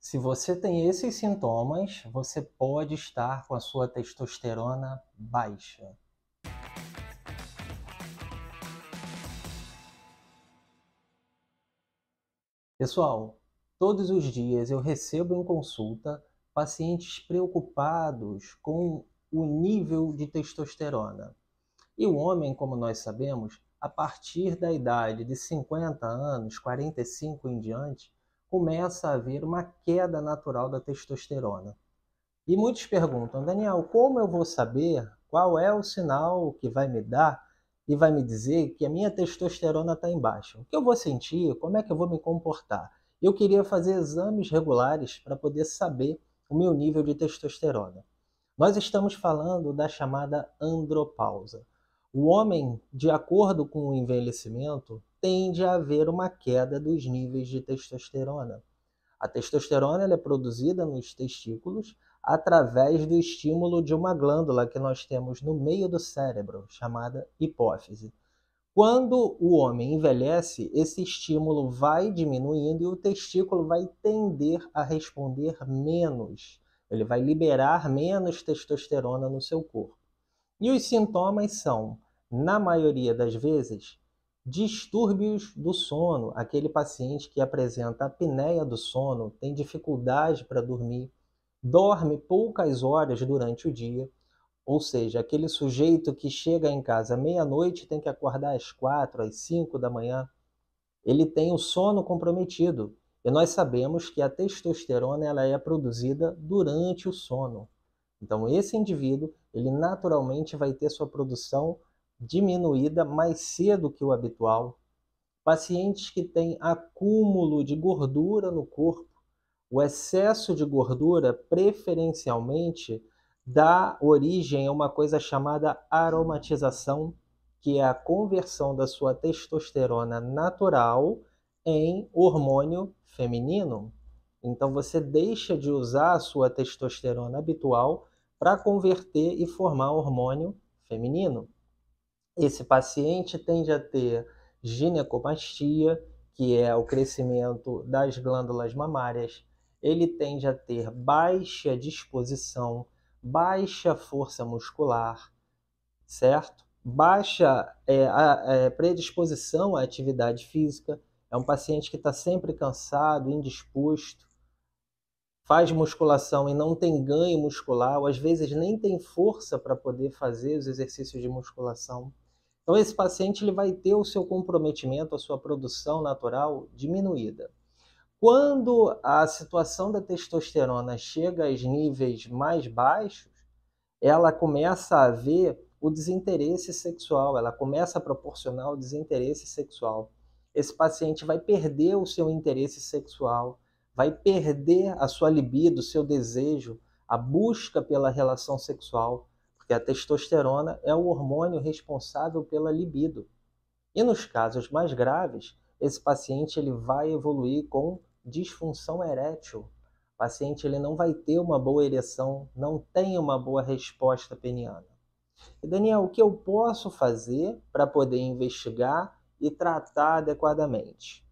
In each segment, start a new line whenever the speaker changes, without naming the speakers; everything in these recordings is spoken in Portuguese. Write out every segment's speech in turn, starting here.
Se você tem esses sintomas, você pode estar com a sua testosterona baixa. Pessoal, todos os dias eu recebo em consulta pacientes preocupados com o nível de testosterona. E o homem, como nós sabemos, a partir da idade de 50 anos, 45 em diante, começa a haver uma queda natural da testosterona. E muitos perguntam, Daniel, como eu vou saber qual é o sinal que vai me dar e vai me dizer que a minha testosterona está em baixa? O que eu vou sentir? Como é que eu vou me comportar? Eu queria fazer exames regulares para poder saber o meu nível de testosterona. Nós estamos falando da chamada andropausa. O homem, de acordo com o envelhecimento, tende a haver uma queda dos níveis de testosterona. A testosterona é produzida nos testículos através do estímulo de uma glândula que nós temos no meio do cérebro, chamada hipófise. Quando o homem envelhece, esse estímulo vai diminuindo e o testículo vai tender a responder menos. Ele vai liberar menos testosterona no seu corpo. E os sintomas são, na maioria das vezes, distúrbios do sono. Aquele paciente que apresenta apneia do sono tem dificuldade para dormir, dorme poucas horas durante o dia, ou seja, aquele sujeito que chega em casa meia-noite tem que acordar às quatro, às cinco da manhã, ele tem o sono comprometido. E nós sabemos que a testosterona ela é produzida durante o sono. Então, esse indivíduo ele naturalmente vai ter sua produção diminuída mais cedo que o habitual. Pacientes que têm acúmulo de gordura no corpo, o excesso de gordura preferencialmente dá origem a uma coisa chamada aromatização, que é a conversão da sua testosterona natural em hormônio feminino. Então você deixa de usar a sua testosterona habitual para converter e formar hormônio feminino. Esse paciente tende a ter ginecomastia, que é o crescimento das glândulas mamárias, ele tende a ter baixa disposição, baixa força muscular, certo? Baixa é, a, a é, predisposição à atividade física. É um paciente que está sempre cansado, indisposto, faz musculação e não tem ganho muscular, ou às vezes nem tem força para poder fazer os exercícios de musculação. Então esse paciente ele vai ter o seu comprometimento, a sua produção natural diminuída. Quando a situação da testosterona chega aos níveis mais baixos, ela começa a ver o desinteresse sexual, ela começa a proporcionar o desinteresse sexual. Esse paciente vai perder o seu interesse sexual, vai perder a sua libido, seu desejo, a busca pela relação sexual, porque a testosterona é o hormônio responsável pela libido. E nos casos mais graves, esse paciente ele vai evoluir com disfunção erétil. O paciente ele não vai ter uma boa ereção, não tem uma boa resposta peniana. E Daniel, o que eu posso fazer para poder investigar e tratar adequadamente?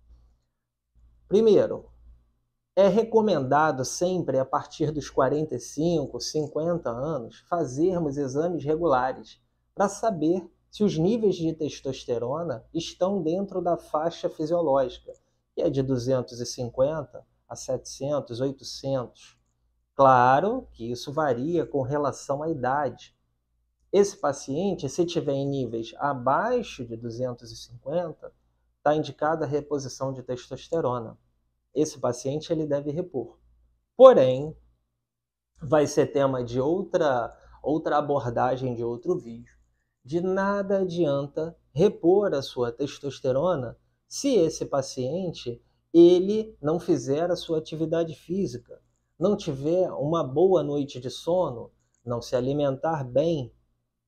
Primeiro, é recomendado sempre, a partir dos 45, 50 anos, fazermos exames regulares para saber se os níveis de testosterona estão dentro da faixa fisiológica, que é de 250 a 700, 800. Claro que isso varia com relação à idade. Esse paciente, se tiver em níveis abaixo de 250, está indicada a reposição de testosterona esse paciente ele deve repor. Porém, vai ser tema de outra outra abordagem de outro vídeo. De nada adianta repor a sua testosterona se esse paciente ele não fizer a sua atividade física, não tiver uma boa noite de sono, não se alimentar bem,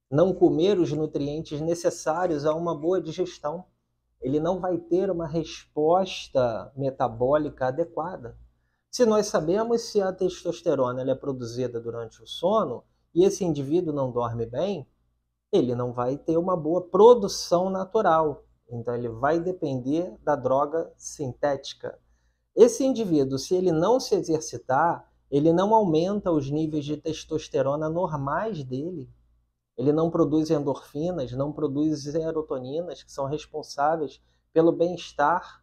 não comer os nutrientes necessários a uma boa digestão ele não vai ter uma resposta metabólica adequada. Se nós sabemos se a testosterona é produzida durante o sono e esse indivíduo não dorme bem, ele não vai ter uma boa produção natural. Então ele vai depender da droga sintética. Esse indivíduo, se ele não se exercitar, ele não aumenta os níveis de testosterona normais dele, ele não produz endorfinas, não produz serotoninas, que são responsáveis pelo bem-estar,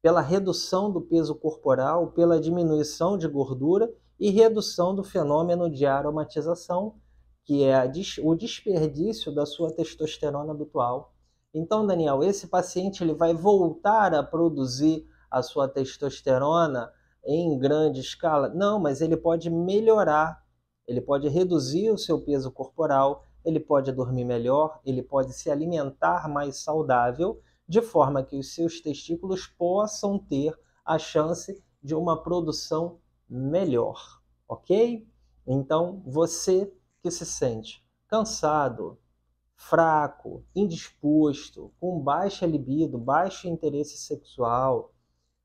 pela redução do peso corporal, pela diminuição de gordura e redução do fenômeno de aromatização, que é o desperdício da sua testosterona habitual. Então, Daniel, esse paciente ele vai voltar a produzir a sua testosterona em grande escala? Não, mas ele pode melhorar, ele pode reduzir o seu peso corporal, ele pode dormir melhor, ele pode se alimentar mais saudável, de forma que os seus testículos possam ter a chance de uma produção melhor, ok? Então, você que se sente cansado, fraco, indisposto, com baixa libido, baixo interesse sexual,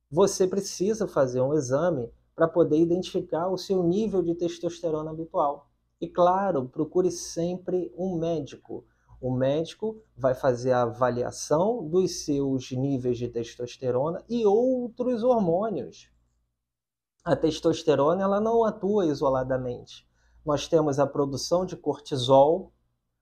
você precisa fazer um exame para poder identificar o seu nível de testosterona habitual. E claro, procure sempre um médico. O médico vai fazer a avaliação dos seus níveis de testosterona e outros hormônios. A testosterona ela não atua isoladamente. Nós temos a produção de cortisol,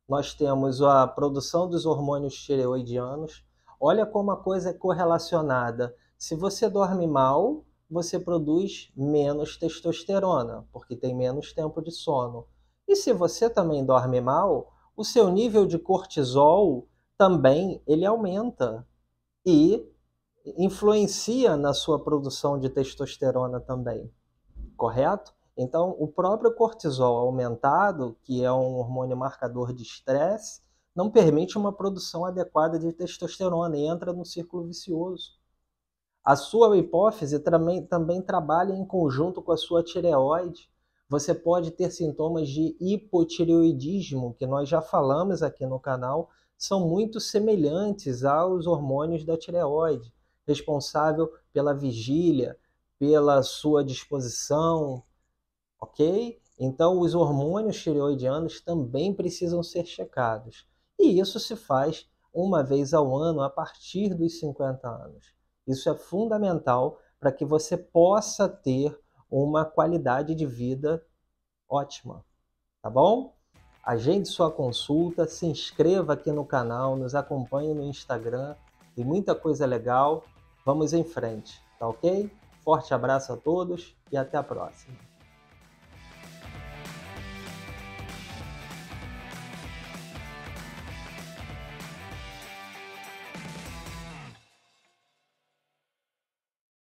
nós temos a produção dos hormônios tireoidianos. Olha como a coisa é correlacionada. Se você dorme mal, você produz menos testosterona, porque tem menos tempo de sono. E se você também dorme mal, o seu nível de cortisol também ele aumenta e influencia na sua produção de testosterona também, correto? Então, o próprio cortisol aumentado, que é um hormônio marcador de estresse, não permite uma produção adequada de testosterona e entra num círculo vicioso. A sua hipófise também, também trabalha em conjunto com a sua tireoide, você pode ter sintomas de hipotireoidismo, que nós já falamos aqui no canal, são muito semelhantes aos hormônios da tireoide, responsável pela vigília, pela sua disposição, ok? Então, os hormônios tireoidianos também precisam ser checados. E isso se faz uma vez ao ano a partir dos 50 anos. Isso é fundamental para que você possa ter uma qualidade de vida ótima, tá bom? Agende sua consulta, se inscreva aqui no canal, nos acompanhe no Instagram, tem muita coisa legal. Vamos em frente, tá ok? Forte abraço a todos e até a próxima.